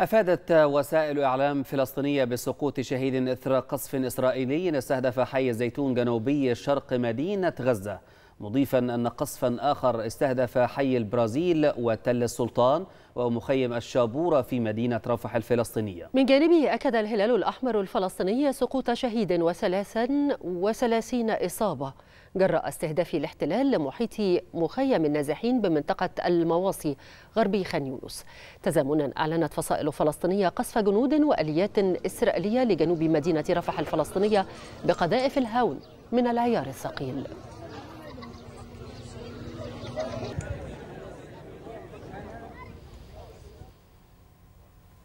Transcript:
أفادت وسائل إعلام فلسطينية بسقوط شهيد إثر قصف إسرائيلي استهدف حي الزيتون جنوبي شرق مدينة غزة مضيفا أن قصفا آخر استهدف حي البرازيل وتل السلطان ومخيم الشابورة في مدينة رفح الفلسطينية من جانبه أكد الهلال الأحمر الفلسطيني سقوط شهيد وثلاثا وثلاثين إصابة جراء استهداف الاحتلال لمحيط مخيم النازحين بمنطقة المواصي غربي خان يونس تزامنا أعلنت فصائل فلسطينية قصف جنود وأليات إسرائيلية لجنوب مدينة رفح الفلسطينية بقذائف الهاون من العيار الثقيل